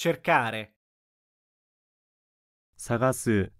cercare. 探す